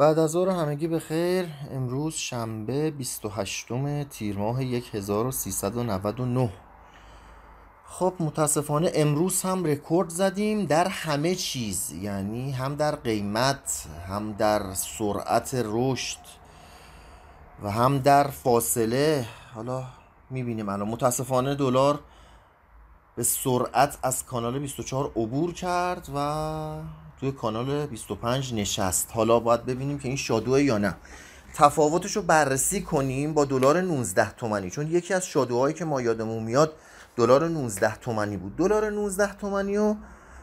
بعد از ظهر همگی به خیر امروز شنبه 28 تیر ماه 1399 خب متاسفانه امروز هم رکورد زدیم در همه چیز یعنی هم در قیمت هم در سرعت رشد و هم در فاصله حالا میبینیم الان متاسفانه دلار به سرعت از کانال 24 عبور کرد و توی کانال 25 نشست حالا باید ببینیم که این شادوه یا نه تفاوتش رو بررسی کنیم با دلار 19 تومنی چون یکی از شادوهایی که ما یادمون میاد دلار 19 تومنی بود دلار 19 تومنی رو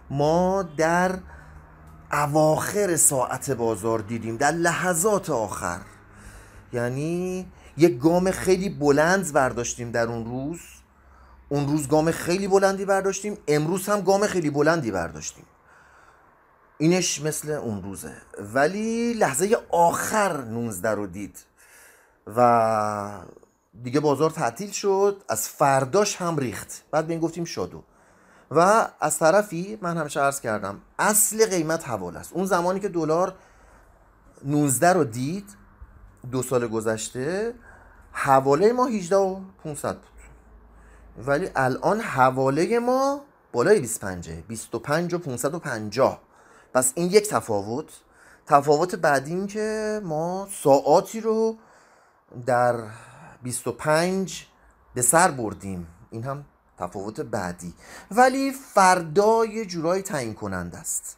ما در اواخر ساعت بازار دیدیم در لحظات آخر یعنی یک گام خیلی بلند برداشتیم در اون روز اون روز گام خیلی بلندی برداشتیم امروز هم گام خیلی بلندی برداشتیم اینش مثل اون روزه ولی لحظه آخر 19 رو دید و دیگه بازار تعطیل شد از فرداش هم ریخت بعد این گفتیم شادو و از طرفی من همیشه عرض کردم اصل قیمت حواله است اون زمانی که دلار 19 رو دید دو سال گذشته حواله ما 18 و 500 بود ولی الان حواله ما بالای 25 25 و 550 پس این یک تفاوت تفاوت بعدی این که ما ساعاتی رو در 25 به سر بردیم این هم تفاوت بعدی ولی فردا یه جورایی تعیین کننده است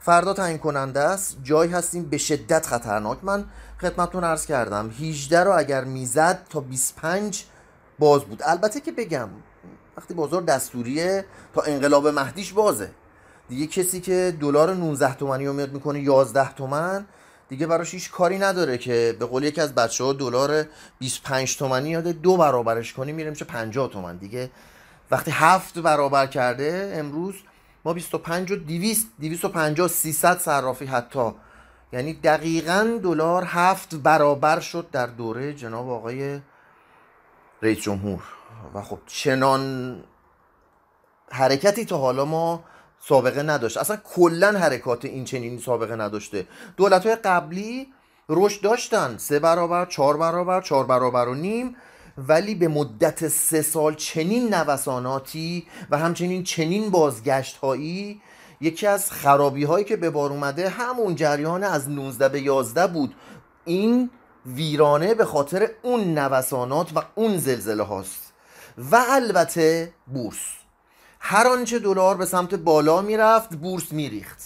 فردا تعیین کننده است جایی هستیم به شدت خطرناک من خدمتتون عرض کردم 18 رو اگر میزد تا 25 باز بود البته که بگم وقتی بازار دستوریه تا انقلاب مهدیش بازه دیگه کسی که دلار 19 تومانی رو میاد میکنه 11 تومن دیگه براش هیچ کاری نداره که به قول یکی از بچه ها دلار 25 تومانی یاد دو برابرش کنی میره میشه 50 تومن دیگه وقتی هفت برابر کرده امروز ما 25 و 200 250 300 صرافی حتی یعنی دقیقا دلار هفت برابر شد در دوره جناب آقای رئیس جمهور و خب چنان حرکتی تا حالا ما سابقه نداشت اصلا کلا حرکات این چنینی سابقه نداشته دولت های قبلی رشد داشتن سه برابر چهار برابر چهار برابر و نیم ولی به مدت سه سال چنین نوساناتی و همچنین چنین بازگشت هایی یکی از خرابی هایی که به بار اومده همون جریان از 19 به 11 بود این ویرانه به خاطر اون نوسانات و اون زلزله هاست و البته بورس هر آنچه دلار به سمت بالا میرفت بورس میریخت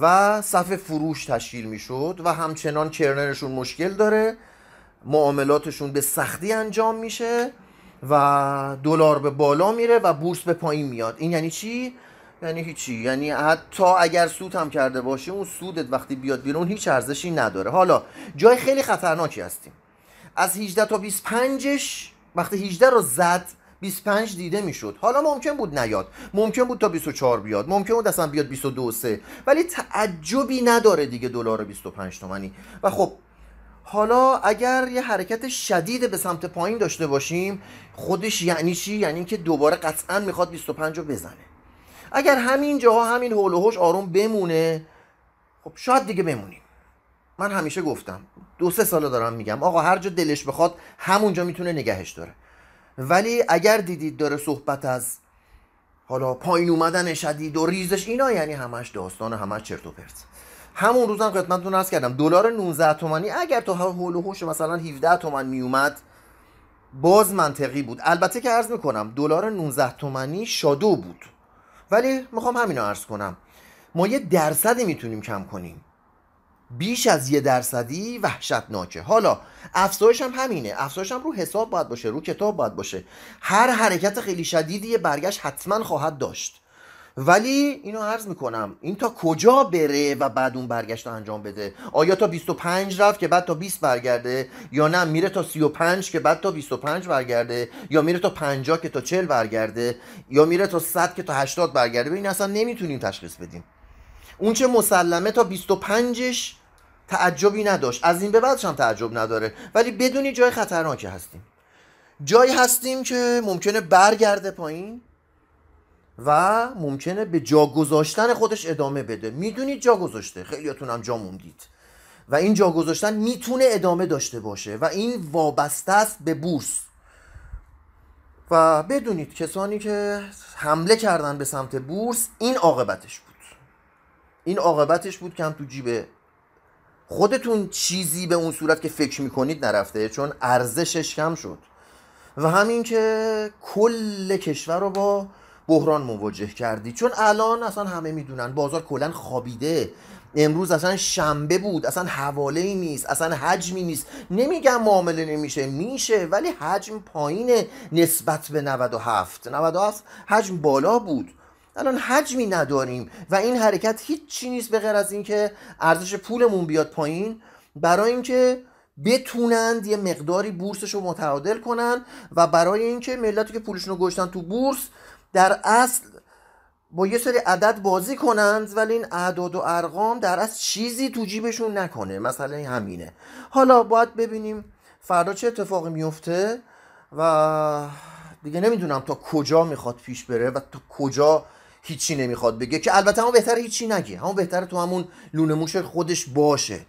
و صف فروش تشکیل میشد و همچنان کرنرشون مشکل داره معاملاتشون به سختی انجام میشه و دلار به بالا میره و بورس به پایین میاد این یعنی چی یعنی هیچی یعنی حتی اگر سود هم کرده باشی اون سودت وقتی بیاد بیرون هیچ ارزشی نداره حالا جای خیلی خطرناکی هستیم از 18 تا 25ش وقتی 18 رو زد 25 دیده میشد حالا ممکن بود نیاد ممکن بود تا 24 بیاد ممکن بود اصلا بیاد 22 3 ولی تعجبی نداره دیگه دلار 25 تومانی و خب حالا اگر یه حرکت شدید به سمت پایین داشته باشیم خودش یعنی چی یعنی اینکه دوباره قطعا میخواد 25 رو بزنه اگر همین جاها همین هول و هوش آروم بمونه خب شاید دیگه بمونیم من همیشه گفتم دو سه ساله دارم میگم آقا هر جا دلش بخواد همونجا میتونه نگهش داره ولی اگر دیدید داره صحبت از حالا پایین اومدن شدید و ریزش اینا یعنی همش داستان و همش چرت و پرت همون روزم خدمتتون عرض کردم دلار 19 تومانی اگر تا هول و هوش مثلا 17 تومن می اومد باز منطقی بود البته که عرض میکنم دلار 19 تومانی شادو بود ولی میخوام همینو عرض کنم ما یه درصدی میتونیم کم کنیم بیش از یه درصدی وحشتناکه حالا افزایش هم همینه افزایش هم رو حساب باید باشه رو کتاب باید باشه هر حرکت خیلی شدیدی برگشت حتما خواهد داشت ولی اینو عرض میکنم این تا کجا بره و بعد اون برگشت رو انجام بده آیا تا 25 رفت که بعد تا 20 برگرده یا نه میره تا 35 که بعد تا 25 برگرده یا میره تا 50 که تا 40 برگرده یا میره تا 100 که تا 80 برگرده این اصلا نمیتونیم تشخیص بدیم اون چه مسلمه تا 25ش تعجبی نداشت از این به بعدش هم تعجب نداره ولی بدونی جای خطرناکی هستیم جایی هستیم که ممکنه برگرده پایین و ممکنه به جا گذاشتن خودش ادامه بده میدونید جا گذاشته خیلیاتون هم جا موندید و این جا گذاشتن میتونه ادامه داشته باشه و این وابسته است به بورس و بدونید کسانی که حمله کردن به سمت بورس این عاقبتش این عاقبتش بود که هم تو جیبه خودتون چیزی به اون صورت که فکر میکنید نرفته چون ارزشش کم شد و همین که کل کشور رو با بحران مواجه کردی چون الان اصلا همه میدونن بازار کلا خابیده امروز اصلا شنبه بود اصلا حواله ای نیست اصلا حجمی نیست نمیگم معامله نمیشه میشه ولی حجم پایین نسبت به 97 97 حجم بالا بود الان حجمی نداریم و این حرکت هیچ چی نیست به غیر از اینکه ارزش پولمون بیاد پایین برای اینکه بتونند یه مقداری بورسش رو متعادل کنن و برای اینکه ملتی که پولشون رو گشتن تو بورس در اصل با یه سری عدد بازی کنند ولی این اعداد و ارقام در اصل چیزی تو جیبشون نکنه مثلا همینه حالا باید ببینیم فردا چه اتفاقی میفته و دیگه نمیدونم تا کجا میخواد پیش بره و تا کجا هیچی نمیخواد بگه که البته همون بهتر هیچی نگه همون بهتر تو همون لونه موش خودش باشه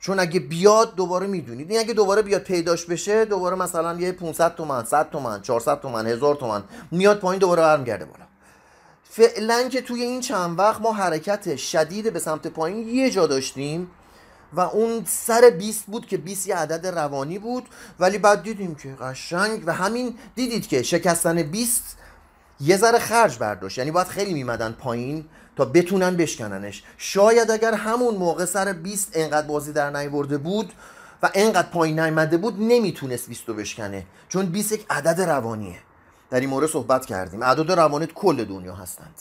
چون اگه بیاد دوباره میدونید این اگه دوباره بیاد پیداش بشه دوباره مثلا یه 500 تومن 100 تومن 400 تومن 1000 تومن میاد پایین دوباره برمیگرده بالا فعلا که توی این چند وقت ما حرکت شدید به سمت پایین یه جا داشتیم و اون سر 20 بود که 20 یه عدد روانی بود ولی بعد دیدیم که قشنگ و همین دیدید که شکستن 20 یه ذره خرج برداشت یعنی باید خیلی میمدن پایین تا بتونن بشکننش شاید اگر همون موقع سر 20 انقدر بازی در نیورده بود و انقدر پایین نیامده بود نمیتونست 20 رو بشکنه چون 20 یک عدد روانیه در این مورد صحبت کردیم اعداد روانی کل دنیا هستند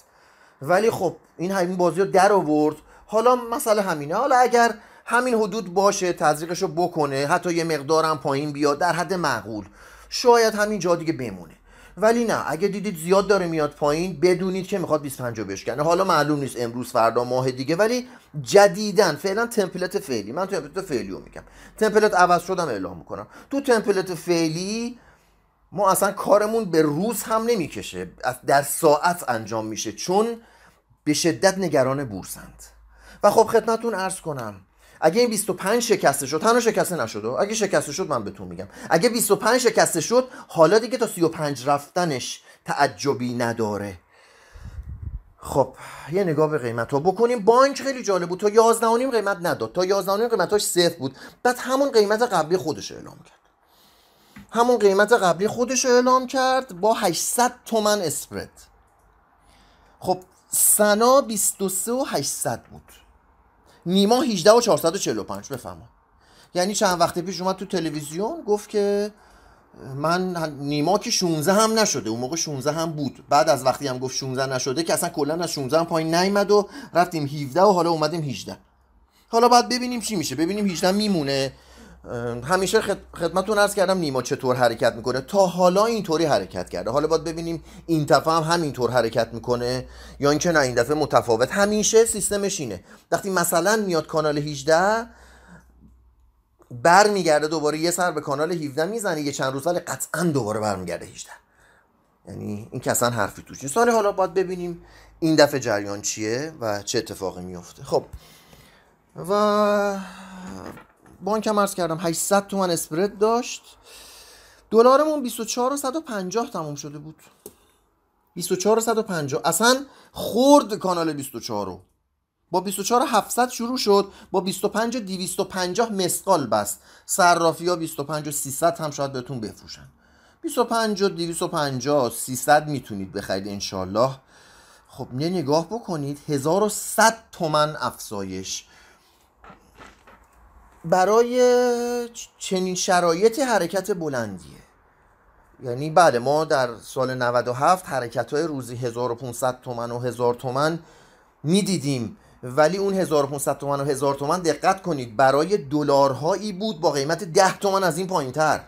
ولی خب این همین بازی رو در آورد حالا مسئله همینه حالا اگر همین حدود باشه تزریقش رو بکنه حتی یه مقدارم پایین بیاد در حد معقول شاید همین جا دیگه بمونه ولی نه اگه دیدید زیاد داره میاد پایین بدونید که میخواد 25 رو بشکنه حالا معلوم نیست امروز فردا ماه دیگه ولی جدیدن فعلا تمپلت فعلی من تمپلت فعلی رو میگم تمپلت عوض شدم اعلام میکنم تو تمپلت فعلی ما اصلا کارمون به روز هم نمیکشه در ساعت انجام میشه چون به شدت نگران بورسند و خب خدمتون ارز کنم اگه این 25 شکسته شد تنها شکسته نشد اگه شکسته شد من بهتون میگم اگه 25 شکسته شد حالا دیگه تا 35 رفتنش تعجبی نداره خب یه نگاه به قیمت ها بکنیم بانک خیلی جالب بود تا 11 قیمت نداد تا 11 قیمتاش صفر بود بعد همون قیمت قبلی خودش اعلام کرد همون قیمت قبلی خودش اعلام کرد با 800 تومن اسپرد خب سنا 23 و 800 بود نیما 18 و 445 بفرما یعنی چند وقت پیش اومد تو تلویزیون گفت که من نیما که 16 هم نشده اون موقع 16 هم بود بعد از وقتی هم گفت 16 نشده که اصلا کلا از 16 هم پایین نیامد و رفتیم 17 و حالا اومدیم 18 حالا باید ببینیم چی میشه ببینیم 18 میمونه همیشه خدمتون ارز کردم نیما چطور حرکت میکنه تا حالا اینطوری حرکت کرده حالا باید ببینیم این دفعه هم همینطور حرکت میکنه یا اینکه نه این دفعه متفاوت همیشه سیستمش اینه وقتی مثلا میاد کانال 18 برمیگرده دوباره یه سر به کانال 17 میزنه یه چند روز ولی قطعا دوباره برمیگرده 18 یعنی این که اصلا حرفی توش نیست حالا باید ببینیم این دفعه جریان چیه و چه اتفاقی میفته خب و بانک هم عرض کردم 800 تومن اسپرد داشت دلارمون 24150 تموم شده بود 24150 اصلا خورد کانال 24 رو با 24.700 شروع شد با 25 250 مسقال بست صرافی ها 25 و 300 هم شاید بهتون بفروشن 25 250 300 میتونید بخرید انشالله خب نه نگاه بکنید 1100 تومن افزایش برای چنین شرایطی حرکت بلندیه یعنی بعد بله، ما در سال 97 حرکت های روزی 1500 تومن و 1000 تومن میدیدیم ولی اون 1500 تومن و 1000 تومن دقت کنید برای دلارهایی بود با قیمت 10 تومن از این پایین تر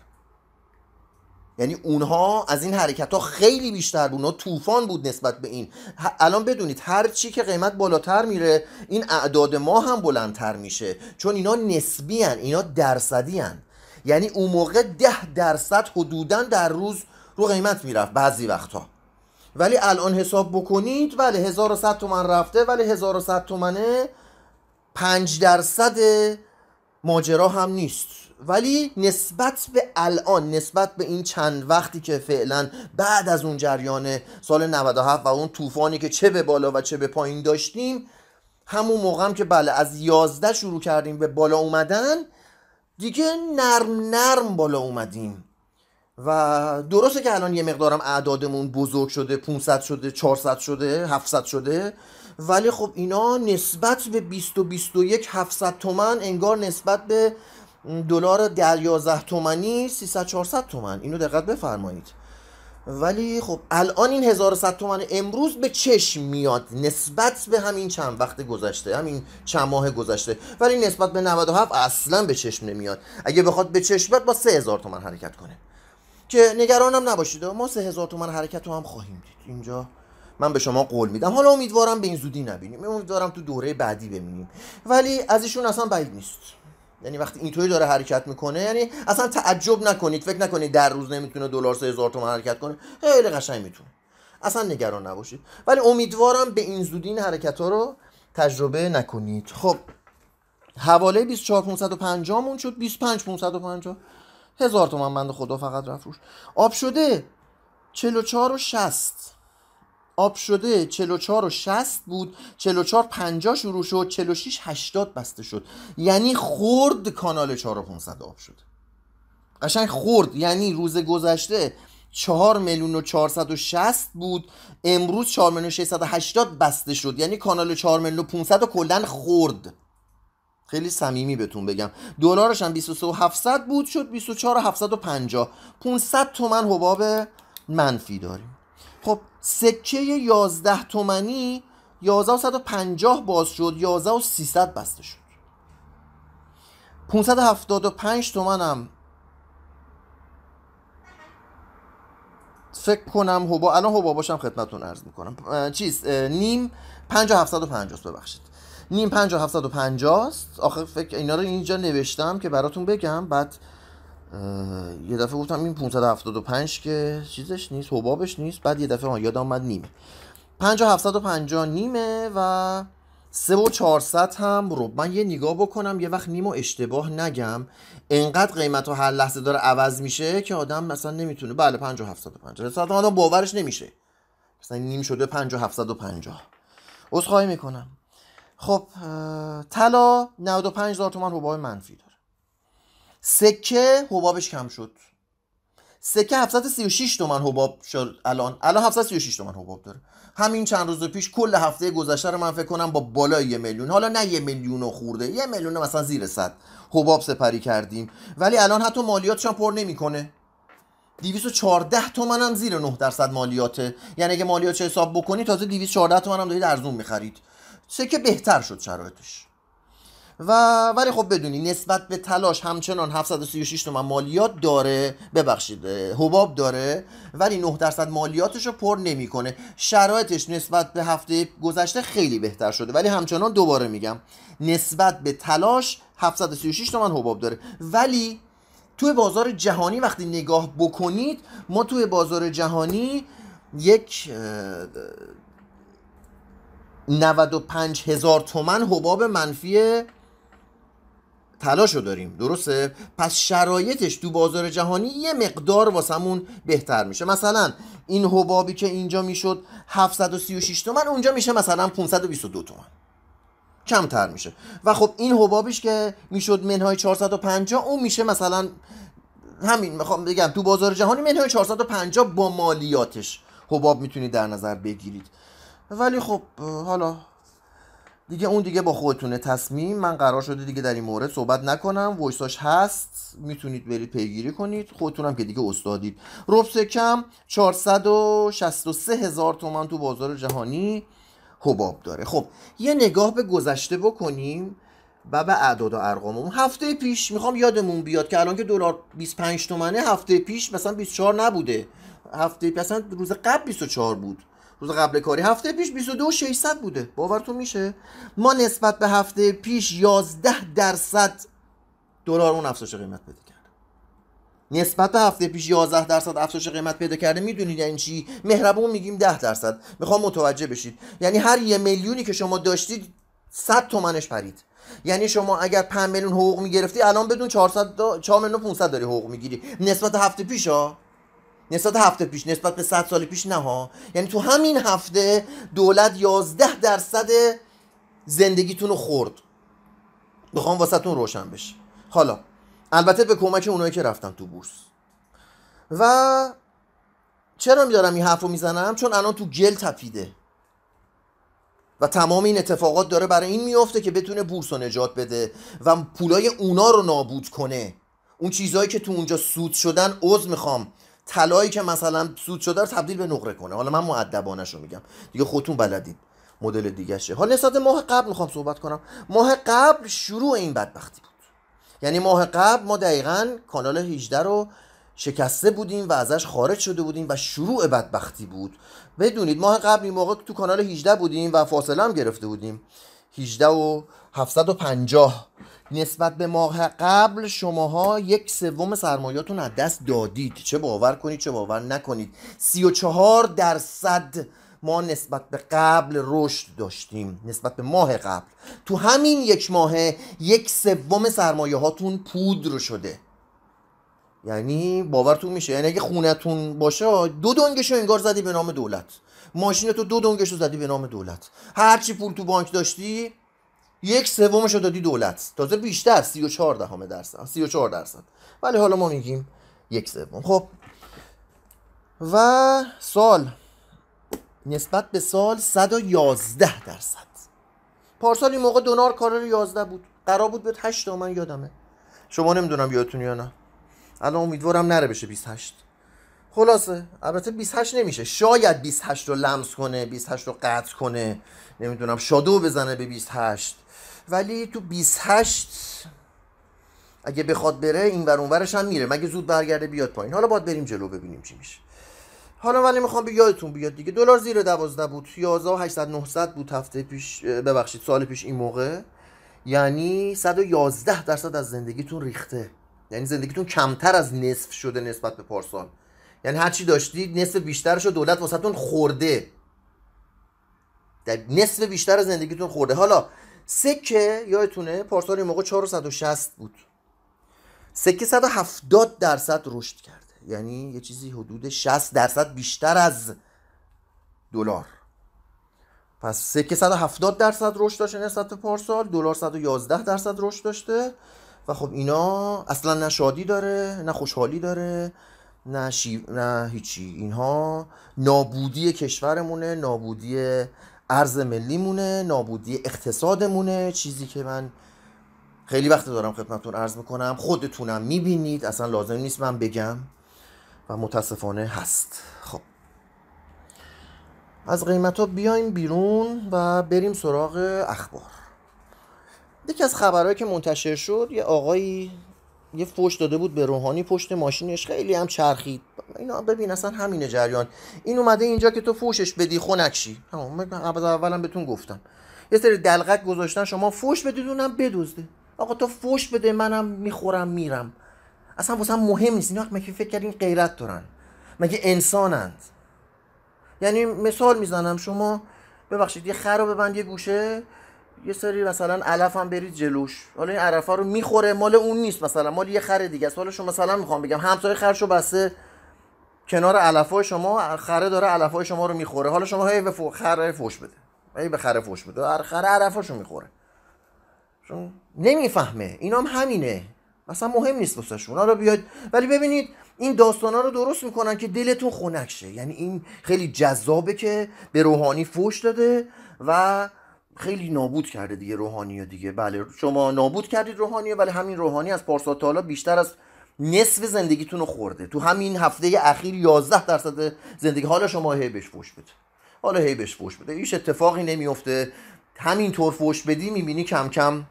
یعنی اونها از این حرکت ها خیلی بیشتر بود اونها طوفان بود نسبت به این الان بدونید هر چی که قیمت بالاتر میره این اعداد ما هم بلندتر میشه چون اینا نسبی هن. اینا درصدی هن. یعنی اون موقع ده درصد حدودا در روز رو قیمت میرفت بعضی وقتها ولی الان حساب بکنید ولی 1100 تومن رفته ولی 1100 تومنه 5 درصد ماجرا هم نیست ولی نسبت به الان نسبت به این چند وقتی که فعلا بعد از اون جریان سال 97 و اون طوفانی که چه به بالا و چه به پایین داشتیم همون موقع هم که بله از 11 شروع کردیم به بالا اومدن دیگه نرم نرم بالا اومدیم و درسته که الان یه مقدارم اعدادمون بزرگ شده 500 شده 400 شده 700 شده ولی خب اینا نسبت به 20 و 21 700 تومن انگار نسبت به دلار در 11 تومانی 300 400 تومن اینو دقت بفرمایید ولی خب الان این 1100 تومن امروز به چشم میاد نسبت به همین چند وقت گذشته همین چند ماه گذشته ولی نسبت به 97 اصلا به چشم نمیاد اگه بخواد به چشم بیاد با 3000 تومن حرکت کنه که نگرانم نباشید ما 3000 تومن حرکت رو هم خواهیم دید اینجا من به شما قول میدم حالا امیدوارم به این زودی نبینیم امیدوارم تو دوره بعدی ببینیم ولی از ایشون اصلا بعید نیست یعنی وقتی اینطوری داره حرکت میکنه یعنی اصلا تعجب نکنید فکر نکنید در روز نمیتونه دلار سه هزار تومن حرکت کنه خیلی قشنگ میتونه اصلا نگران نباشید ولی امیدوارم به این زودی این حرکت ها رو تجربه نکنید خب حواله 24550 مون شد 25550 هزار تومن بند خدا فقط رفت روش آب شده 44 و آب شده 44 و 60 بود 44 50 شروع شد 46 80 بسته شد یعنی خرد کانال 4.500 500 آب شد قشنگ خورد یعنی روز گذشته 4 میلیون و 460 بود امروز 4 میلیون 680 بسته شد یعنی کانال 4 میلیون و کلا خورد خیلی صمیمی بهتون بگم دلارش هم 23700 بود شد 24750 500 تومن حباب منفی داریم خب سکه 11 تومنی 1150 باز شد 11300 بسته شد 575 تومن هم فکر کنم حبا الان حبا باشم خدمتتون عرض میکنم چیز نیم 5750 ببخشید نیم 5750 است آخه فکر اینا رو اینجا نوشتم که براتون بگم بعد یه دفعه گفتم این 575 که چیزش نیست حبابش نیست بعد یه دفعه یاد آمد نیمه 5750 نیمه و 3 و 400 هم رو من یه نگاه بکنم یه وقت نیمو اشتباه نگم انقدر قیمت ها هر لحظه داره عوض میشه که آدم مثلا نمیتونه بله 5750 و آدم باورش نمیشه مثلا نیم شده 5750 و عذرخواهی میکنم خب طلا 95000 تومان حباب منفی داره سکه حبابش کم شد سکه 736 تومن حباب شد الان الان 736 تومن حباب داره همین چند روز پیش کل هفته گذشته رو من فکر کنم با بالای یه میلیون حالا نه یه میلیون و خورده یه میلیون مثلا زیر صد حباب سپری کردیم ولی الان حتی مالیاتش هم پر نمیکنه 214 تومن هم زیر 9 درصد مالیاته یعنی اگه مالیاتش حساب بکنی تازه 214 تومن هم دارید ارزون میخرید سکه بهتر شد شرایطش و ولی خب بدونی نسبت به تلاش همچنان 736 تومن مالیات داره ببخشید حباب داره ولی 9 درصد مالیاتش رو پر نمیکنه شرایطش نسبت به هفته گذشته خیلی بهتر شده ولی همچنان دوباره میگم نسبت به تلاش 736 تومن حباب داره ولی توی بازار جهانی وقتی نگاه بکنید ما توی بازار جهانی یک 95 هزار تومن حباب منفی تلاشو داریم درسته پس شرایطش تو بازار جهانی یه مقدار واسمون بهتر میشه مثلا این حبابی که اینجا میشد 736 تومن اونجا میشه مثلا 522 تومن کمتر میشه و خب این حبابیش که میشد منهای 450 اون میشه مثلا همین میخوام بگم تو بازار جهانی منهای 450 با مالیاتش حباب میتونید در نظر بگیرید ولی خب حالا دیگه اون دیگه با خودتونه تصمیم من قرار شده دیگه در این مورد صحبت نکنم ویساش هست میتونید برید پیگیری کنید خودتونم که دیگه استادید رب کم 463 هزار تومن تو بازار جهانی حباب داره خب یه نگاه به گذشته بکنیم و به اعداد و ارقاممون هفته پیش میخوام یادمون بیاد که الان که دلار 25 تومنه هفته پیش مثلا 24 نبوده هفته پیش مثلا روز قبل 24 بود روز قبل کاری هفته پیش 22600 بوده باورتون میشه ما نسبت به هفته پیش 11 درصد دلار اون افزایش قیمت پیدا کرده نسبت به هفته پیش 11 درصد افزایش قیمت پیدا کرده میدونید یعنی چی مهربون میگیم 10 درصد میخوام متوجه بشید یعنی هر یه میلیونی که شما داشتید 100 تومنش پرید یعنی شما اگر 5 میلیون حقوق میگرفتی الان بدون 400 4 میلیون 500 داری حقوق میگیری نسبت هفته پیش ها نسبت هفته پیش نسبت به 100 سال پیش نه ها یعنی تو همین هفته دولت یازده درصد زندگیتون رو خورد میخوام واسهتون روشن بشه حالا البته به کمک اونایی که رفتن تو بورس و چرا میدارم این حرف رو میزنم چون الان تو گل تپیده و تمام این اتفاقات داره برای این میفته که بتونه بورس رو نجات بده و پولای اونا رو نابود کنه اون چیزهایی که تو اونجا سود شدن عوض میخوام طلایی که مثلا سود شده رو تبدیل به نقره کنه حالا من معدبانش رو میگم دیگه خودتون بلدین مدل دیگه شه حالا نسبت ماه قبل میخوام صحبت کنم ماه قبل شروع این بدبختی بود یعنی ماه قبل ما دقیقا کانال 18 رو شکسته بودیم و ازش خارج شده بودیم و شروع بدبختی بود بدونید ماه قبل این موقع تو کانال 18 بودیم و فاصله هم گرفته بودیم 18 و 750 نسبت به ماه قبل شماها یک سوم سرمایهتون از دست دادید چه باور کنید چه باور نکنید 34 درصد ما نسبت به قبل رشد داشتیم نسبت به ماه قبل تو همین یک ماه یک سوم سرمایه هاتون پودر شده یعنی باورتون میشه یعنی اگه خونتون باشه دو دنگش رو انگار زدی به نام دولت ماشین تو دو دنگش زدی به نام دولت هرچی پول تو بانک داشتی یک سومش رو دادی دولت تازه بیشتر 34 دهم درصد 34 درصد ولی حالا ما میگیم یک سوم خب و سال نسبت به سال 111 درصد پارسال این موقع دونار کارر 11 بود قرار بود به 8 من یادمه شما نمیدونم یادتون یا نه الان امیدوارم نره بشه 28 خلاصه البته 28 نمیشه شاید 28 رو لمس کنه 28 رو قطع کنه نمیدونم شادو بزنه به 28 ولی تو 28 اگه بخواد بره این بر اونورش هم میره مگه زود برگرده بیاد پایین حالا باید بریم جلو ببینیم چی میشه حالا ولی میخوام به یادتون بیاد دیگه دلار زیر 12 بود 11 800 900 بود هفته پیش ببخشید سال پیش این موقع یعنی 111 درصد از زندگیتون ریخته یعنی زندگیتون کمتر از نصف شده نسبت به پارسال یعنی هر چی داشتید نصف بیشترش رو دولت واسهتون خورده در نصف بیشتر از زندگیتون خورده حالا سکه یادتونه پارسال این موقع 460 بود سکه 170 درصد رشد کرده یعنی یه چیزی حدود 60 درصد بیشتر از دلار پس سکه 170 درصد رشد داشته نسبت به پارسال دلار 111 درصد رشد داشته و خب اینا اصلا نه شادی داره نه خوشحالی داره نه, شی... نه هیچی اینها نابودی کشورمونه نابودی ارز ملیمونه نابودی اقتصادمونه چیزی که من خیلی وقت دارم خدمتتون ارز میکنم خودتونم میبینید اصلا لازم نیست من بگم و متاسفانه هست خب از قیمت ها بیایم بیرون و بریم سراغ اخبار یکی از خبرهایی که منتشر شد یه آقایی یه فوش داده بود به روحانی پشت ماشینش خیلی هم چرخید اینا ببین اصلا همینه جریان این اومده اینجا که تو فوشش بدی خونکشی من اولم بهتون گفتم یه سری دلغک گذاشتن شما فوش بدید اونم بدزده آقا تو فوش بده منم میخورم میرم اصلا واسه مهم نیست اینا مگه فکر کردین غیرت دارن مگه انسانند یعنی مثال میزنم شما ببخشید یه خر رو ببند یه گوشه یه سری مثلا علف هم برید جلوش حالا این عرفا رو میخوره مال اون نیست مثلا مال یه خره دیگه است حالا شما مثلا میخوام بگم همسایه خرشو بسته کنار علف شما خره داره علف شما رو میخوره حالا شما هی به فو... خره فوش بده هی به خره فوش بده خره عرفاشو میخوره چون نمیفهمه اینا هم همینه مثلا مهم نیست واسه اونا رو بیاد ولی ببینید این ها رو درست میکنن که دلتون خنک شه یعنی این خیلی جذابه که به روحانی فوش داده و خیلی نابود کرده دیگه روحانی دیگه بله شما نابود کردید روحانی ولی همین روحانی از پارسال تا حالا بیشتر از نصف زندگیتون رو خورده تو همین هفته اخیر 11 درصد زندگی حالا شما هی بهش فوش بده حالا هی بهش فوش بده هیچ اتفاقی نمیفته طور فوش بدی میبینی کم کم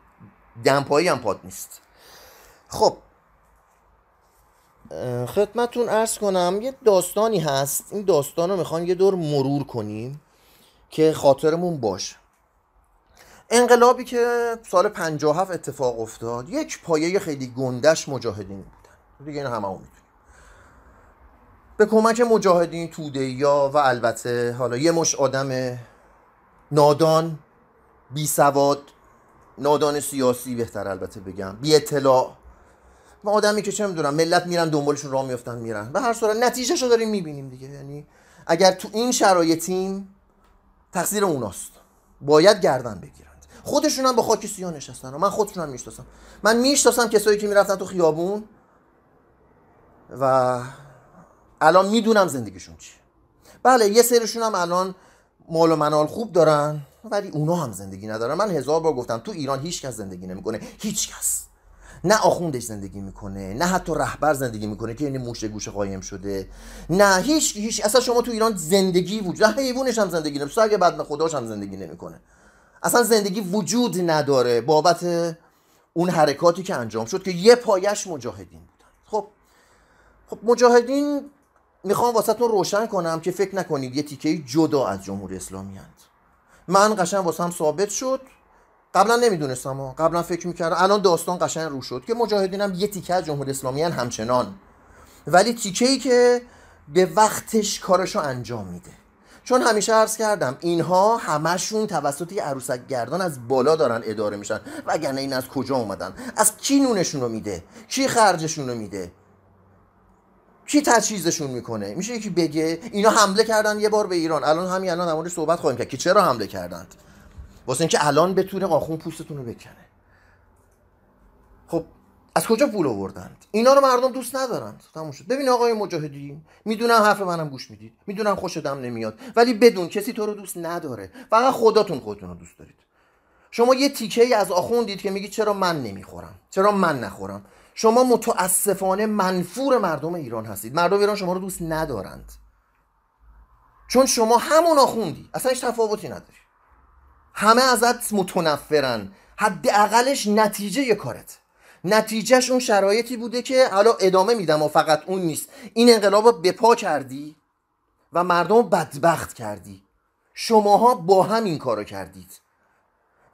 دمپایی هم پاد نیست خب خدمتون ارز کنم یه داستانی هست این داستان رو میخوام یه دور مرور کنیم که خاطرمون باشه انقلابی که سال 57 اتفاق افتاد یک پایه خیلی گندش مجاهدین بودن دیگه این همه اون به کمک مجاهدین توده یا و البته حالا یه مش آدم نادان بی سواد نادان سیاسی بهتر البته بگم بی اطلاع و آدمی که چه میدونم ملت میرن دنبالشون راه میفتن میرن به هر صورت نتیجه شو داریم میبینیم دیگه یعنی اگر تو این شرایطیم تقصیر اوناست باید گردن بگیم. خودشون هم به خاک سیاه نشستن و من خودشون هم میشتاسم من که کسایی که میرفتن تو خیابون و الان میدونم زندگیشون چی بله یه سرشون هم الان مال و منال خوب دارن ولی اونا هم زندگی ندارن من هزار بار گفتم تو ایران هیچ کس زندگی نمیکنه هیچ کس نه آخوندش زندگی میکنه نه حتی رهبر زندگی میکنه که یعنی موشه گوش قایم شده نه هیچ هیچ اصلا شما تو ایران زندگی وجود حیوانش هم زندگی نمیکنه سگ بدن خداش هم زندگی نمیکنه اصلا زندگی وجود نداره بابت اون حرکاتی که انجام شد که یه پایش مجاهدین بودن خب خب مجاهدین میخوام واسهتون روشن کنم که فکر نکنید یه تیکه جدا از جمهوری اسلامی من واسه واسم ثابت شد قبلا نمیدونستم قبلا فکر میکردم الان داستان قشن رو شد که مجاهدین هم یه تیکه از جمهوری اسلامی همچنان ولی تیکه ای که به وقتش کارشو انجام میده چون همیشه عرض کردم اینها همشون توسط عروسک گردان از بالا دارن اداره میشن وگرنه این از کجا اومدن از کی نونشون رو میده کی خرجشون رو میده کی تجهیزشون میکنه میشه یکی بگه اینا حمله کردن یه بار به ایران الان همین الان در صحبت خواهیم کرد که چرا حمله کردند واسه اینکه الان بتونه قاخون پوستتون رو بکنه خب از کجا پول آوردند اینا رو مردم دوست ندارند تموم شد ببین آقای مجاهدی میدونم حرف منم گوش میدید میدونم خوشدم نمیاد ولی بدون کسی تو رو دوست نداره فقط خداتون خودتون رو دوست دارید شما یه تیکه ای از آخون که میگی چرا من نمیخورم چرا من نخورم شما متاسفانه منفور مردم ایران هستید مردم ایران شما رو دوست ندارند چون شما همون آخوندی اصلا هیچ تفاوتی نداری همه ازت متنفرن حداقلش نتیجه کارت نتیجهش اون شرایطی بوده که حالا ادامه میدم و فقط اون نیست این انقلاب رو پا کردی و مردم بدبخت کردی شماها با هم این کارو کردید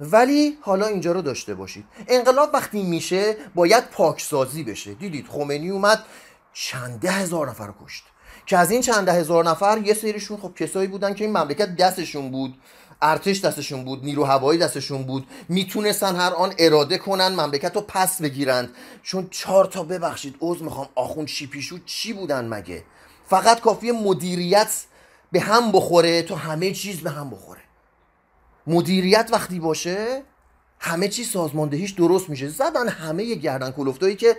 ولی حالا اینجا رو داشته باشید انقلاب وقتی میشه باید پاکسازی بشه دیدید خمینی اومد چند هزار نفر رو کشت که از این چند هزار نفر یه سریشون خب کسایی بودن که این مملکت دستشون بود ارتش دستشون بود نیرو هوایی دستشون بود میتونستن هر آن اراده کنن مملکت رو پس بگیرند چون چهار تا ببخشید عضو میخوام آخون پیشو چی بودن مگه فقط کافی مدیریت به هم بخوره تو همه چیز به هم بخوره مدیریت وقتی باشه همه چی سازماندهیش درست میشه زدن همه گردن کلفتایی که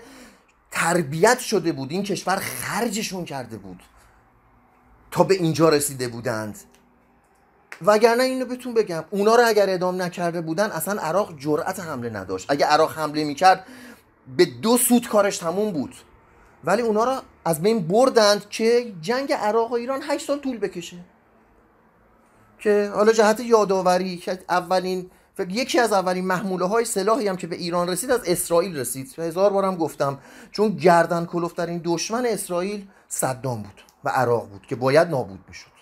تربیت شده بود این کشور خرجشون کرده بود تا به اینجا رسیده بودند وگرنه اینو بهتون بگم اونا رو اگر اعدام نکرده بودن اصلا عراق جرأت حمله نداشت اگر عراق حمله میکرد به دو سود کارش تموم بود ولی اونا رو از بین بردند که جنگ عراق و ایران 8 سال طول بکشه که حالا جهت یادآوری که اولین یکی از اولین محموله های سلاحی هم که به ایران رسید از اسرائیل رسید هزار بارم گفتم چون گردن کلفترین دشمن اسرائیل صدام بود و عراق بود که باید نابود میشد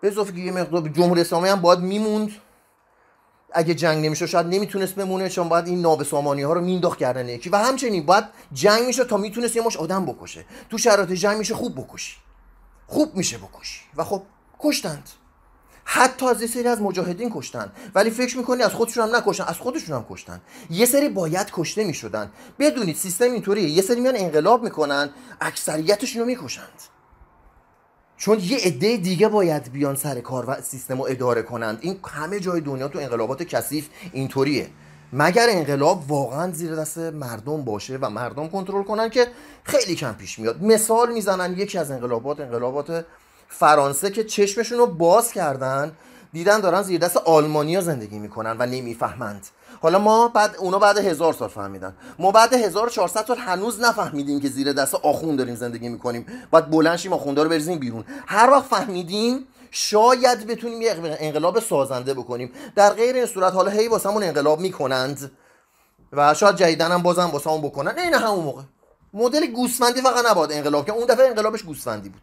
به اضافه که یه مقدار جمهوری اسلامی هم باید میموند اگه جنگ نمیشه شاید نمیتونست بمونه چون باید این سامانی ها رو مینداخت کردن یکی و همچنین باید جنگ میشه تا میتونست یه مش آدم بکشه تو شرایط جنگ میشه خوب بکشی خوب میشه بکشی و خب کشتند حتی از یه سری از مجاهدین کشتن ولی فکر میکنی از خودشون هم نکشتن از خودشون هم کشتن یه سری باید کشته میشدن بدونید سیستم اینطوریه یه سری میان انقلاب میکنن اکثریتشون رو میکشند چون یه عده دیگه باید بیان سر کار و سیستم رو اداره کنند این همه جای دنیا تو انقلابات کثیف اینطوریه مگر انقلاب واقعا زیر دست مردم باشه و مردم کنترل کنن که خیلی کم پیش میاد مثال میزنن یکی از انقلابات انقلابات فرانسه که چشمشون رو باز کردن دیدن دارن زیر دست آلمانیا زندگی میکنن و نمیفهمند حالا ما بعد اونا بعد هزار سال فهمیدن ما بعد 1400 سال هنوز نفهمیدیم که زیر دست آخون داریم زندگی میکنیم بعد بلند شیم آخوندا رو بریزیم بیرون هر وقت فهمیدیم شاید بتونیم یه انقلاب سازنده بکنیم در غیر این صورت حالا هی واسمون انقلاب میکنند و شاید جدیدن هم بازم واسمون بکنن نه نه همون موقع مدل گوسفندی فقط نباد انقلاب که اون دفعه انقلابش گوسفندی بود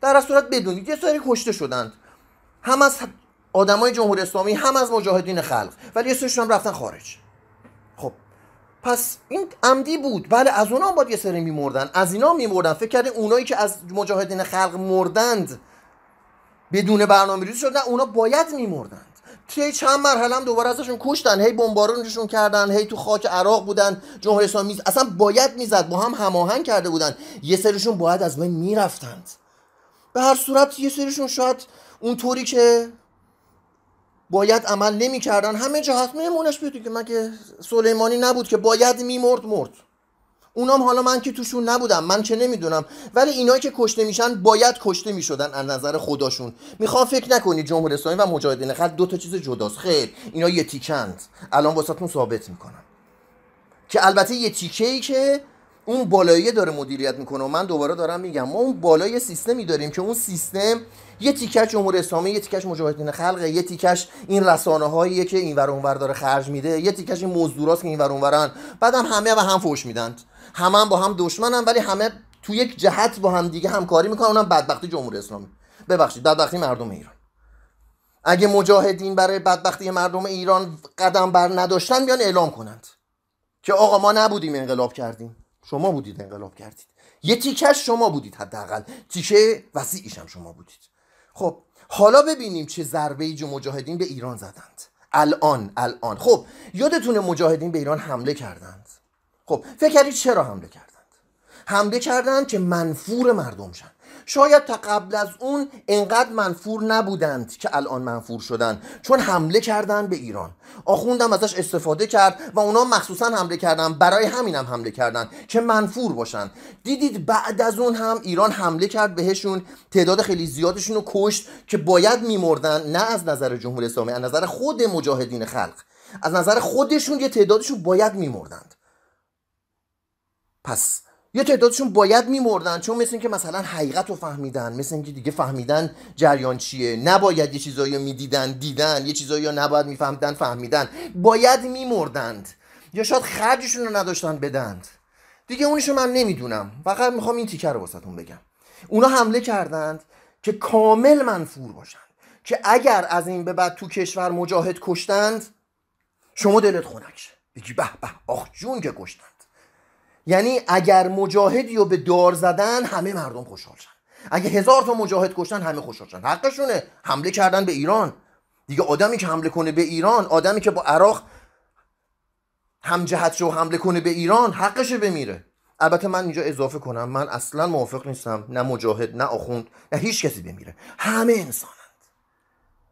در صورت بدونید یه سری کشته شدند هم از آدمای جمهوری اسلامی هم از مجاهدین خلق ولی یه سرشون هم رفتن خارج خب پس این عمدی بود بله از اونا هم باید یه سری میمردن از اینا میمردن فکر کردین اونایی که از مجاهدین خلق مردند بدون برنامه ریزی شدن اونا باید میمردن که چند مرحله هم دوباره ازشون کشتن هی بمبارونشون کردن هی تو خاک عراق بودن جمهوری اسلامی اصلا باید میزد با هم هماهنگ کرده بودن یه سریشون باید از بین میرفتند به هر صورت یه سریشون شاید اونطوری که باید عمل نمیکردن همه جا هست میمونش بیاد که که سلیمانی نبود که باید میمرد مرد اونام حالا من که توشون نبودم من چه نمیدونم ولی اینایی که کشته میشن باید کشته میشدن از نظر خداشون میخوام فکر نکنی جمهوری اسلامی و مجاهدین خلق دو تا چیز جداست خیر اینا یه تیکند الان واسهتون ثابت میکنم که البته یه تیکه ای که اون بالایی داره مدیریت میکنه من دوباره دارم میگم ما اون بالای سیستمی داریم که اون سیستم یه تیکش جمهوری اسلامی یه تیکش مجاهدین خلق یه تیکش این رسانه که اینور اونور داره خرج میده یه تیکش این مزدوراست که اینور اونورن بعدم همه و هم فوش میدن همه هم با هم دشمنن ولی همه تو یک جهت با هم دیگه همکاری میکنن اونم بدبختی جمهوری اسلامی ببخشید بدبختی مردم ایران اگه مجاهدین برای بدبختی مردم ایران قدم بر نداشتن بیان اعلام کنند که آقا ما نبودیم انقلاب کردیم شما بودید انقلاب کردید یه تیکش شما بودید حداقل تیکه وسیعیش هم شما بودید خب حالا ببینیم چه ضربه جو مجاهدین به ایران زدند الان الان خب یادتونه مجاهدین به ایران حمله کردند خب فکر کردید چرا حمله کردند حمله کردند که منفور مردم شن شاید تا قبل از اون انقدر منفور نبودند که الان منفور شدند چون حمله کردن به ایران آخوندم ازش استفاده کرد و اونا مخصوصا حمله کردن برای همینم حمله کردن که منفور باشن دیدید بعد از اون هم ایران حمله کرد بهشون تعداد خیلی زیادشون رو کشت که باید میمردن نه از نظر جمهوری اسلامی از نظر خود مجاهدین خلق از نظر خودشون یه تعدادشون باید میمردند پس یه تعدادشون باید میمردن چون مثل اینکه مثلا حقیقت رو فهمیدن مثل اینکه دیگه فهمیدن جریان چیه نباید یه چیزایی میدیدن دیدن یه چیزایی رو نباید میفهمیدن فهمیدن باید میمردند یا شاید خرجشون رو نداشتن بدند دیگه رو من نمیدونم فقط میخوام این تیکه رو واسهتون بگم اونا حمله کردند که کامل منفور باشن که اگر از این به بعد تو کشور مجاهد کشتند شما دلت خنک بگی به به آخ جون که کشتن یعنی اگر مجاهدی رو به دار زدن همه مردم خوشحال شن اگه هزار تا مجاهد کشتن همه خوشحال شن حقشونه حمله کردن به ایران دیگه آدمی که حمله کنه به ایران آدمی که با عراق همجهت شو حمله کنه به ایران حقشه بمیره البته من اینجا اضافه کنم من اصلا موافق نیستم نه مجاهد نه آخوند نه هیچ کسی بمیره همه انسانند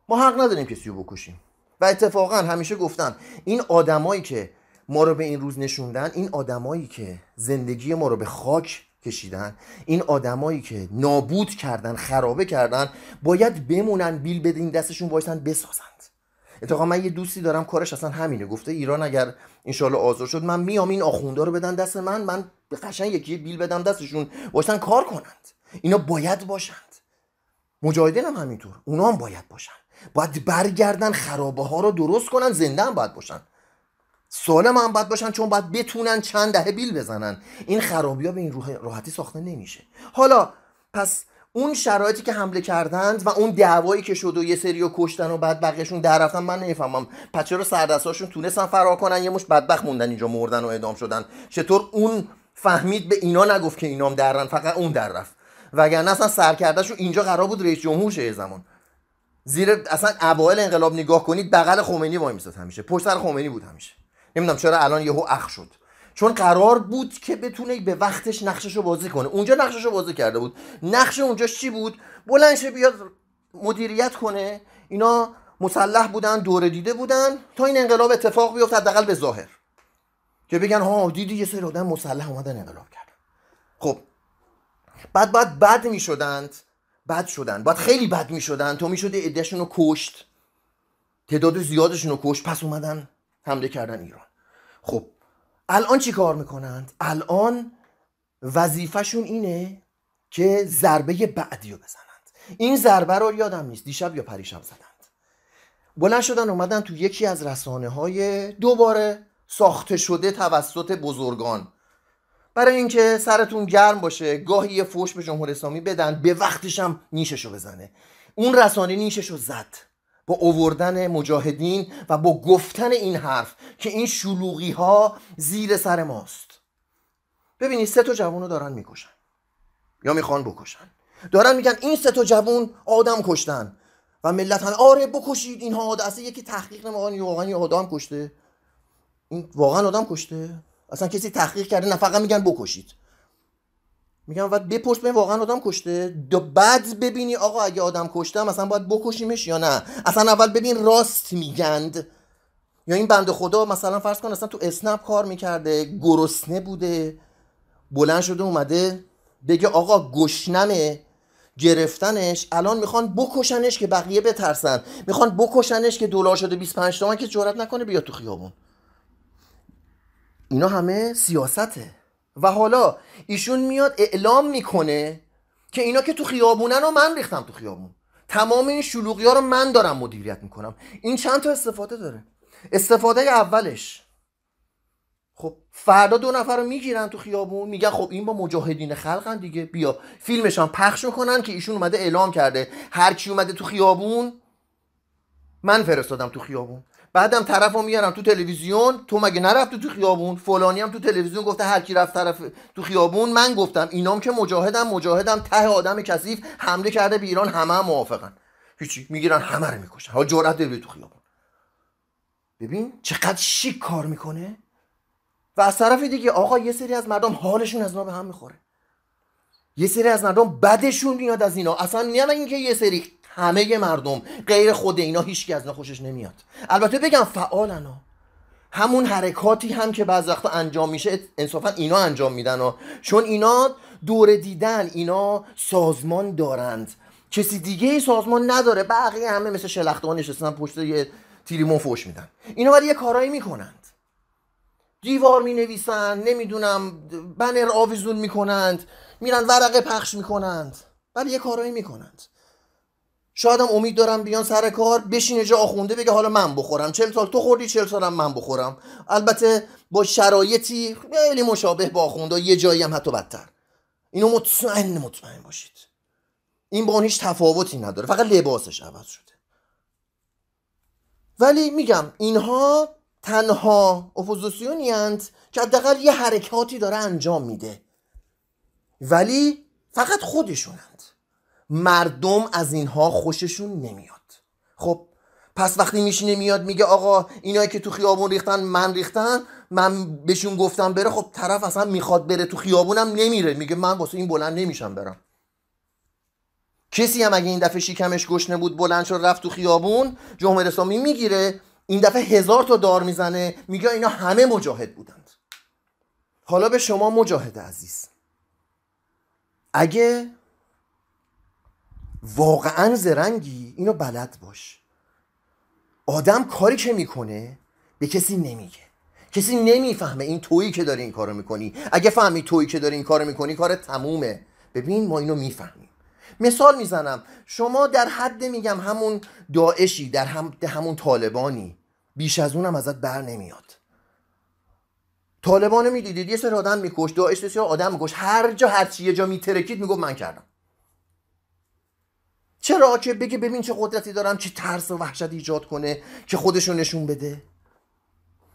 ما حق نداریم کسی رو بکشیم و اتفاقا همیشه گفتم این آدمایی که ما رو به این روز نشوندن این آدمایی که زندگی ما رو به خاک کشیدن این آدمایی که نابود کردن خرابه کردن باید بمونن بیل بدین دستشون وایسن بسازند اتفاقا من یه دوستی دارم کارش اصلا همینه گفته ایران اگر انشالله آزاد شد من میام این اخوندا رو بدن دست من من به قشنگ یکی بیل بدم دستشون وایسن کار کنند اینا باید باشند مجاهدین هم همینطور اونا هم باید باشن باید برگردن خرابه ها رو درست کنن زنده هم باید باشن سالم هم باید باشن چون باید بتونن چند دهه بیل بزنن این خرابی ها به این راحتی ساخته نمیشه حالا پس اون شرایطی که حمله کردند و اون دعوایی که شد و یه سری و کشتن و بعد بقیهشون در رفتن من نمیفهمم پس رو سردستاشون تونستن فرار کنن یه مش بدبخت موندن اینجا مردن و اعدام شدن چطور اون فهمید به اینا نگفت که اینام درن فقط اون در رفت وگرنه اصلا سرکردهشون اینجا قرار بود رئیس جمهور شه زمان زیر اصلا اوایل انقلاب نگاه کنید بغل خمینی وای همیشه پشت سر بود همیشه نمیدونم چرا الان یهو اخ شد چون قرار بود که بتونه به وقتش نقشش رو بازی کنه اونجا نقشش رو بازی کرده بود نقش اونجا چی بود بلنش بیاد مدیریت کنه اینا مسلح بودن دوره دیده بودن تا این انقلاب اتفاق بیفته حداقل به ظاهر که بگن ها دیدی یه سری آدم مسلح اومدن انقلاب کردن خب بعد بعد بد می شدند بد شدن بعد خیلی بد می شدن تو می شده رو کشت تعداد زیادشون رو کشت پس اومدن حمله کردن ایران خب الان چی کار میکنند الان وظیفهشون اینه که ضربه بعدی رو بزنند این ضربه رو یادم نیست دیشب یا پریشب زدند بلند شدن اومدن تو یکی از رسانه های دوباره ساخته شده توسط بزرگان برای اینکه سرتون گرم باشه گاهی یه فوش به جمهور اسلامی بدن به وقتش هم نیششو بزنه اون رسانه رو زد با اووردن مجاهدین و با گفتن این حرف که این شلوغی ها زیر سر ماست ببینید سه تا رو دارن میکشن یا میخوان بکشن دارن میگن این سه تا جوون آدم کشتن و ملت آره بکشید اینها اصلا یکی تحقیق نمیکنه واقعا یه آدم کشته این واقعا آدم کشته اصلا کسی تحقیق کرده نه فقط میگن بکشید میگم بعد بپرس ببین واقعا آدم کشته دو بعد ببینی آقا اگه آدم کشته اصلا باید بکشیمش یا نه اصلا اول ببین راست میگند یا این بنده خدا مثلا فرض کن اصلا تو اسنپ کار میکرده گرسنه بوده بلند شده اومده بگه آقا گشنمه گرفتنش الان میخوان بکشنش که بقیه بترسن میخوان بکشنش که دلار شده 25 تومن که جرئت نکنه بیاد تو خیابون اینا همه سیاسته و حالا ایشون میاد اعلام میکنه که اینا که تو خیابونن رو من ریختم تو خیابون تمام این شلوغی ها رو من دارم مدیریت میکنم این چند تا استفاده داره استفاده اولش خب فردا دو نفر رو میگیرن تو خیابون میگن خب این با مجاهدین خلقن دیگه بیا فیلمشان پخش میکنن که ایشون اومده اعلام کرده هر کی اومده تو خیابون من فرستادم تو خیابون بعدم رو میارم تو تلویزیون تو مگه نرفت تو خیابون فلانی هم تو تلویزیون گفته هر کی رفت طرف تو خیابون من گفتم اینام که مجاهدم مجاهدم ته آدم کثیف حمله کرده به ایران همه هم موافقن هیچی میگیرن همه رو میکشن حالا جرأت داری تو خیابون ببین چقدر شیک کار میکنه و از طرف دیگه آقا یه سری از مردم حالشون از ما به هم میخوره یه سری از مردم بدشون میاد از اینا اصلا نه اینکه یه سری همه مردم غیر خود اینا هیچکی از اینا خوشش نمیاد البته بگم فعالن ها همون حرکاتی هم که بعض وقتا انجام میشه انصافا اینا انجام میدن ها چون اینا دور دیدن اینا سازمان دارند کسی دیگه سازمان نداره بقیه همه مثل ها نشستن پشت یه تیریمون فوش میدن اینا ولی یه کارایی میکنند دیوار می نویسن نمیدونم بنر آویزون میکنند میرن ورقه پخش میکنند ولی یه کارایی میکنند شاید هم امید دارم بیان سر کار بشینه جا آخونده بگه حالا من بخورم چل سال تو خوردی چل سالم من بخورم البته با شرایطی خیلی مشابه با آخونده یه جایی هم حتی بدتر اینو مطمئن مطمئن باشید این با اون هیچ تفاوتی نداره فقط لباسش عوض شده ولی میگم اینها تنها اپوزیسیونی هند که حداقل یه حرکاتی داره انجام میده ولی فقط خودشونند مردم از اینها خوششون نمیاد خب پس وقتی میشینه میاد میگه آقا اینایی که تو خیابون ریختن من ریختن من بهشون گفتم بره خب طرف اصلا میخواد بره تو خیابونم نمیره میگه من واسه این بلند نمیشم برم کسی هم اگه این دفعه شیکمش گشنه بود بلند شد رفت تو خیابون جمهور اسلامی میگیره این دفعه هزار تا دار میزنه میگه اینا همه مجاهد بودند حالا به شما مجاهد عزیز اگه واقعا زرنگی اینو بلد باش آدم کاری که میکنه به کسی نمیگه کسی نمیفهمه این تویی که داری این کارو میکنی اگه فهمی تویی که داری این کارو میکنی کار تمومه ببین ما اینو میفهمیم مثال میزنم شما در حد میگم همون داعشی در هم همون طالبانی بیش از اونم ازت بر نمیاد طالبان میدیدید یه سر آدم میکش داعش بسیار آدم میکش هر جا هر چی یه جا میترکید میگفت من کردم چرا که بگه ببین چه قدرتی دارم چه ترس و وحشت ایجاد کنه که خودشو نشون بده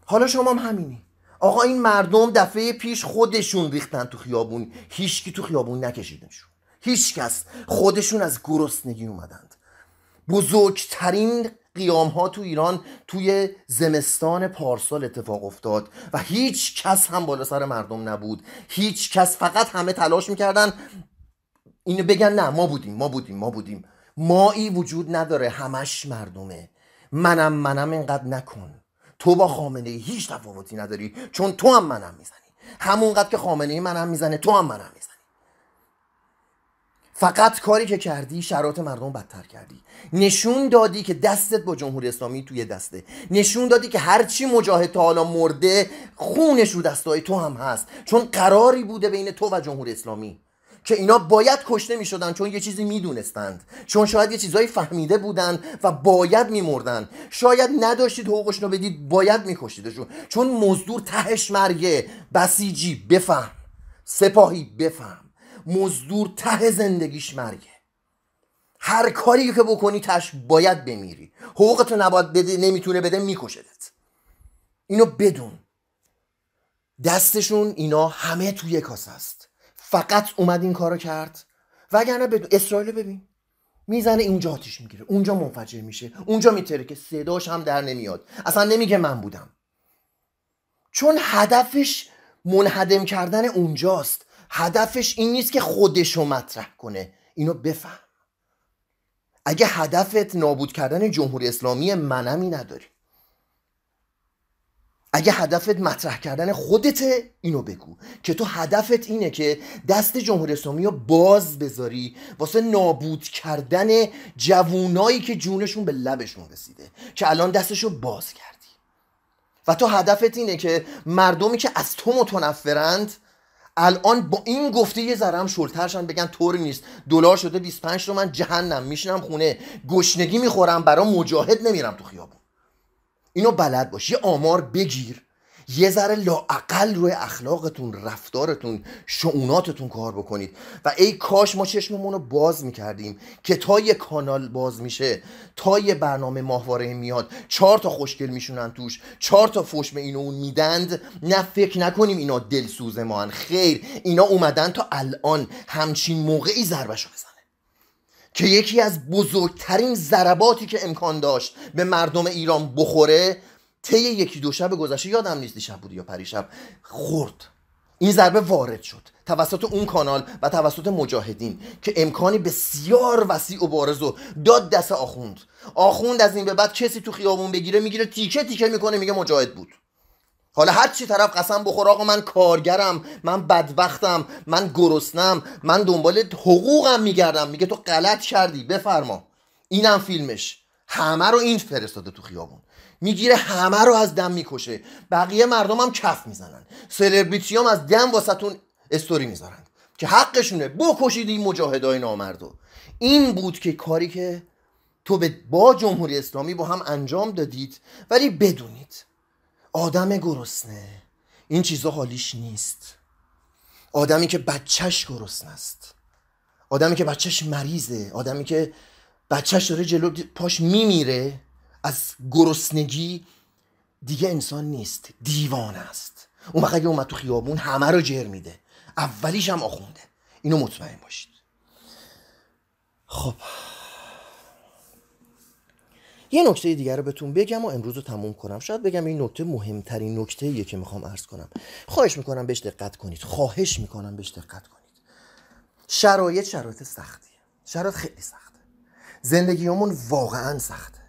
حالا شما هم همینی آقا این مردم دفعه پیش خودشون ریختن تو خیابون هیچکی تو خیابون نکشیدنشون هیچکس خودشون از گرسنگی اومدند بزرگترین قیام ها تو ایران توی زمستان پارسال اتفاق افتاد و هیچ کس هم بالا سر مردم نبود هیچ کس فقط همه تلاش میکردن اینو بگن نه ما بودیم ما بودیم ما بودیم مایی وجود نداره همش مردمه منم منم اینقدر نکن تو با خامنه ای هیچ تفاوتی نداری چون تو هم منم میزنی همونقدر که خامنه ای منم میزنه تو هم منم میزنی فقط کاری که کردی شرایط مردم بدتر کردی نشون دادی که دستت با جمهوری اسلامی توی دسته نشون دادی که هرچی مجاهد تا حالا مرده خونش رو دستای تو هم هست چون قراری بوده بین تو و جمهوری اسلامی که اینا باید کشته میشدن چون یه چیزی میدونستند چون شاید یه چیزایی فهمیده بودن و باید می شاید نداشتید حقوقشون رو بدید باید می چون مزدور تهش مرگه بسیجی بفهم سپاهی بفهم مزدور ته زندگیش مرگه هر کاری که بکنی تش باید بمیری حقوقتو نباید بده نمیتونه بده میکشدت اینو بدون دستشون اینا همه توی کاسه است فقط اومد این کارو کرد وگرنه بدون اسرائیل ببین میزنه اونجا آتیش میگیره اونجا منفجر میشه اونجا میتره که صداش هم در نمیاد اصلا نمیگه من بودم چون هدفش منهدم کردن اونجاست هدفش این نیست که خودشو مطرح کنه اینو بفهم اگه هدفت نابود کردن جمهوری اسلامی منمی نداری اگه هدفت مطرح کردن خودته اینو بگو که تو هدفت اینه که دست جمهور اسلامی رو باز بذاری واسه نابود کردن جوونایی که جونشون به لبشون رسیده که الان دستشو باز کردی و تو هدفت اینه که مردمی که از تو متنفرند الان با این گفته یه ذره هم شلترشن بگن طوری نیست دلار شده 25 رو من جهنم میشنم خونه گشنگی میخورم برا مجاهد نمیرم تو خیابون اینو بلد باش یه آمار بگیر یه ذره لاعقل روی اخلاقتون رفتارتون شعوناتتون کار بکنید و ای کاش ما چشممون رو باز میکردیم که تا یه کانال باز میشه تا یه برنامه ماهواره میاد چهار تا خوشگل میشونن توش چهار تا فشم اینو اون میدند نه فکر نکنیم اینا دلسوز ما هن. خیر اینا اومدن تا الان همچین موقعی ضربش رو بزن که یکی از بزرگترین ضرباتی که امکان داشت به مردم ایران بخوره طی یکی دو شب گذشته یادم نیست دیشب بود یا پریشب خورد این ضربه وارد شد توسط اون کانال و توسط مجاهدین که امکانی بسیار وسیع و بارز و داد دست آخوند آخوند از این به بعد کسی تو خیابون بگیره میگیره تیکه تیکه میکنه میگه مجاهد بود حالا هر چی طرف قسم بخور آقا من کارگرم من بدبختم من گرسنم من دنبال حقوقم میگردم میگه تو غلط کردی بفرما اینم فیلمش همه رو این فرستاده تو خیابون میگیره همه رو از دم میکشه بقیه مردم هم کف میزنن سلبریتی از دم واسطون استوری میذارن که حقشونه بکشید این مجاهدای نامردو این بود که کاری که تو با جمهوری اسلامی با هم انجام دادید ولی بدونید آدم گرسنه این چیزا حالیش نیست آدمی که بچهش گرسنه است آدمی که بچهش مریضه آدمی که بچهش داره جلو پاش میمیره از گرسنگی دیگه انسان نیست دیوانه است اون وقت اگه اومد تو خیابون همه رو جر میده اولیش هم آخونده اینو مطمئن باشید خب یه نکته دیگر رو بهتون بگم و امروز رو تموم کنم شاید بگم این نکته مهمترین نکته که میخوام عرض کنم خواهش میکنم بهش دقت کنید خواهش میکنم بهش دقت کنید شرایط شرایط سختیه شرایط خیلی سخته همون واقعا سخته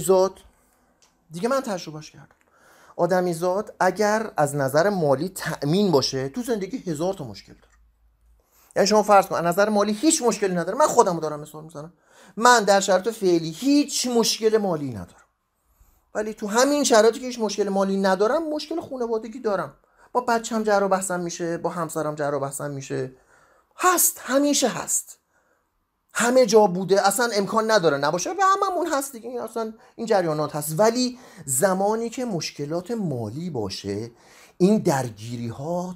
زاد دیگه من تجربهش کردم زاد اگر از نظر مالی تأمین باشه تو زندگی هزار تا مشکل داره یعنی شما فرض کن از نظر مالی هیچ مشکلی نداره من خودم دارم مثال میزنم من در شرط فعلی هیچ مشکل مالی ندارم ولی تو همین شرایطی که هیچ مشکل مالی ندارم مشکل خانوادگی دارم با بچم جر و بحثم میشه با همسرم جر و بحثم میشه هست همیشه هست همه جا بوده اصلا امکان نداره نباشه و هممون هست دیگه این اصلا این جریانات هست ولی زمانی که مشکلات مالی باشه این درگیری ها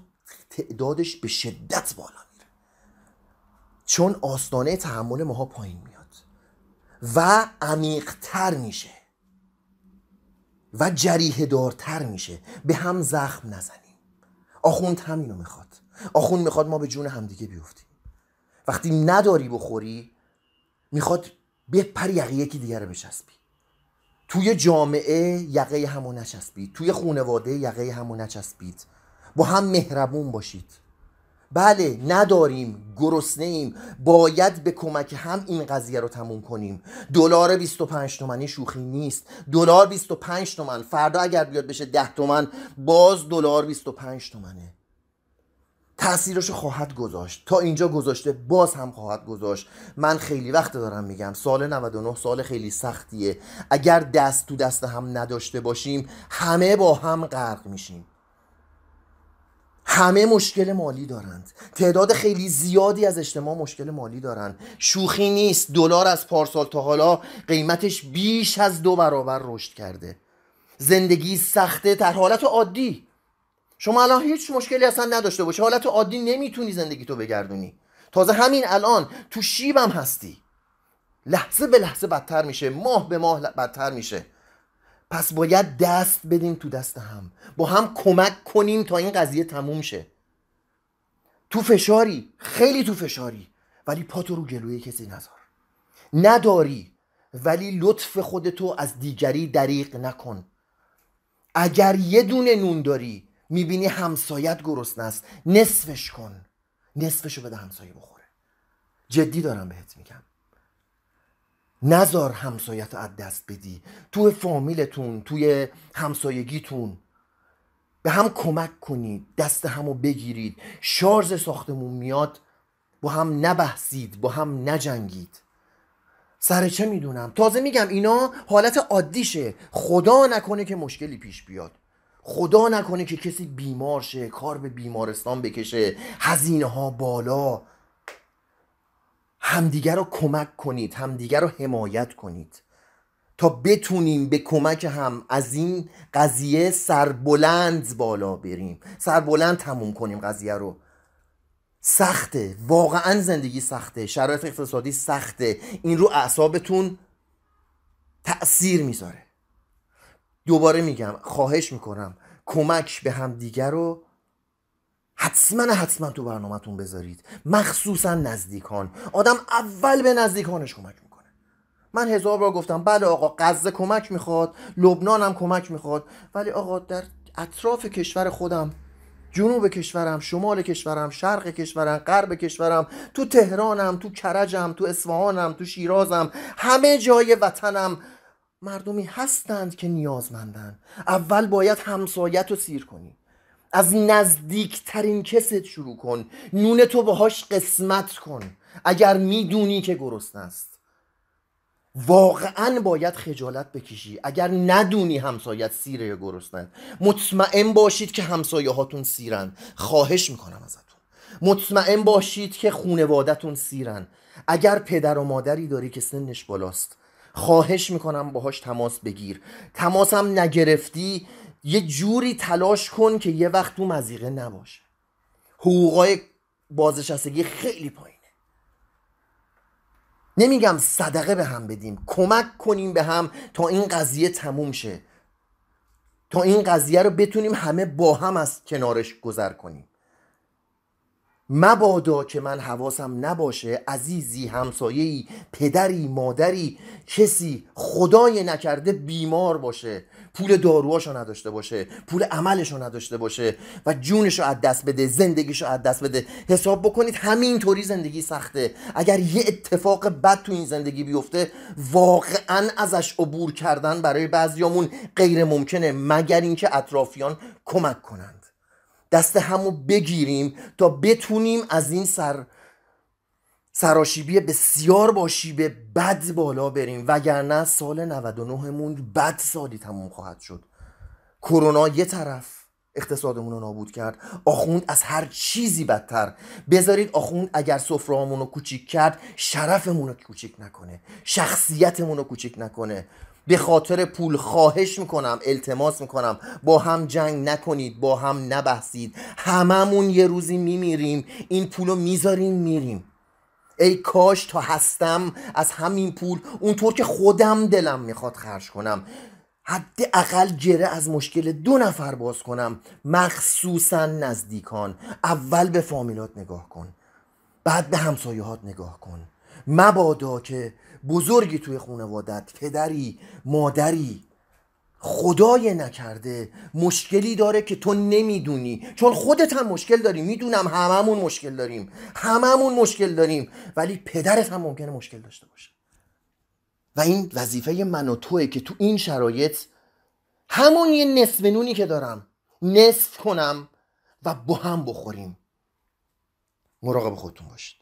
تعدادش به شدت بالا میره چون آستانه تحمل ماها پایین میاد و عمیقتر میشه و جریه دارتر میشه به هم زخم نزنیم آخوند همینو میخواد آخوند میخواد ما به جون همدیگه بیفتیم وقتی نداری بخوری میخواد بپری یقه یکی دیگر رو بچسبی توی جامعه یقه همو نچسبید توی خونواده یقه همو نچسبید با هم مهربون باشید بله نداریم گرسنه ایم باید به کمک هم این قضیه رو تموم کنیم دلار 25 تومنی شوخی نیست دلار 25 تومن فردا اگر بیاد بشه 10 تومن باز دلار 25 تومنه تاثیرش خواهد گذاشت تا اینجا گذاشته باز هم خواهد گذاشت من خیلی وقت دارم میگم سال 99 سال خیلی سختیه اگر دست تو دست هم نداشته باشیم همه با هم غرق میشیم همه مشکل مالی دارند تعداد خیلی زیادی از اجتماع مشکل مالی دارند شوخی نیست دلار از پارسال تا حالا قیمتش بیش از دو برابر رشد کرده زندگی سخته در حالت عادی شما الان هیچ مشکلی اصلا نداشته باشه حالت عادی نمیتونی زندگی تو بگردونی تازه همین الان تو شیبم هستی لحظه به لحظه بدتر میشه ماه به ماه بدتر میشه پس باید دست بدیم تو دست هم با هم کمک کنیم تا این قضیه تموم شه تو فشاری خیلی تو فشاری ولی پاتو رو گلوی کسی نذار نداری ولی لطف خودتو از دیگری دریق نکن اگر یه دونه نون داری میبینی همسایت گرسنه است نصفش کن نصفشو بده همسایه بخوره جدی دارم بهت میگم نزار همسایت از دست بدی توی فامیلتون توی همسایگیتون به هم کمک کنید دست همو بگیرید شارژ ساختمون میاد با هم نبحثید با هم نجنگید سر چه میدونم تازه میگم اینا حالت عادیشه خدا نکنه که مشکلی پیش بیاد خدا نکنه که کسی بیمار شه کار به بیمارستان بکشه هزینه ها بالا همدیگر رو کمک کنید همدیگر رو حمایت کنید تا بتونیم به کمک هم از این قضیه سربلند بالا بریم سربلند تموم کنیم قضیه رو سخته واقعا زندگی سخته شرایط اقتصادی سخته این رو اعصابتون تأثیر میذاره دوباره میگم خواهش میکنم کمک به همدیگر رو حتما حتما تو برنامهتون بذارید مخصوصا نزدیکان آدم اول به نزدیکانش کمک میکنه من هزار بار گفتم بله آقا غزه کمک میخواد لبنان هم کمک میخواد ولی آقا در اطراف کشور خودم جنوب کشورم شمال کشورم شرق کشورم غرب کشورم تو تهرانم تو کرجم تو اصفهانم تو شیرازم همه جای وطنم مردمی هستند که نیازمندن اول باید همسایت رو سیر کنی از نزدیکترین کست شروع کن نون تو باهاش قسمت کن اگر میدونی که گرست است واقعا باید خجالت بکشی اگر ندونی همسایت سیره یا گرسنه مطمئن باشید که همسایه هاتون سیرن خواهش میکنم ازتون مطمئن باشید که خونوادتون سیرن اگر پدر و مادری داری که سنش بالاست خواهش میکنم باهاش تماس بگیر تماسم نگرفتی یه جوری تلاش کن که یه وقت تو مزیقه نباشه حقوقای بازنشستگی خیلی پایینه نمیگم صدقه به هم بدیم کمک کنیم به هم تا این قضیه تموم شه تا این قضیه رو بتونیم همه با هم از کنارش گذر کنیم مبادا که من حواسم نباشه عزیزی ای پدری مادری کسی خدای نکرده بیمار باشه پول داروهاشو نداشته باشه پول عملشو نداشته باشه و جونشو از دست بده زندگیشو از دست بده حساب بکنید همینطوری زندگی سخته اگر یه اتفاق بد تو این زندگی بیفته واقعا ازش عبور کردن برای بعضیامون غیر ممکنه مگر اینکه اطرافیان کمک کنن دست همو بگیریم تا بتونیم از این سر سراشیبی بسیار باشی به بد بالا بریم وگرنه سال 99 مون بد سالی تموم خواهد شد کرونا یه طرف اقتصادمون رو نابود کرد آخوند از هر چیزی بدتر بذارید آخوند اگر سفرهامون رو کوچیک کرد شرفمون رو کوچیک نکنه شخصیتمون رو کوچیک نکنه به خاطر پول خواهش میکنم التماس میکنم با هم جنگ نکنید با هم نبحثید هممون یه روزی میمیریم این پولو میذاریم میریم ای کاش تا هستم از همین پول اونطور که خودم دلم میخواد خرج کنم حد اقل جره از مشکل دو نفر باز کنم مخصوصا نزدیکان اول به فامیلات نگاه کن بعد به همسایهات نگاه کن مبادا که بزرگی توی خانوادت پدری مادری خدای نکرده مشکلی داره که تو نمیدونی چون خودت هم مشکل داری میدونم هممون مشکل داریم هممون مشکل داریم ولی پدرت هم ممکنه مشکل داشته باشه و این وظیفه من و توه که تو این شرایط همون یه نصف نونی که دارم نصف کنم و با هم بخوریم مراقب خودتون باشید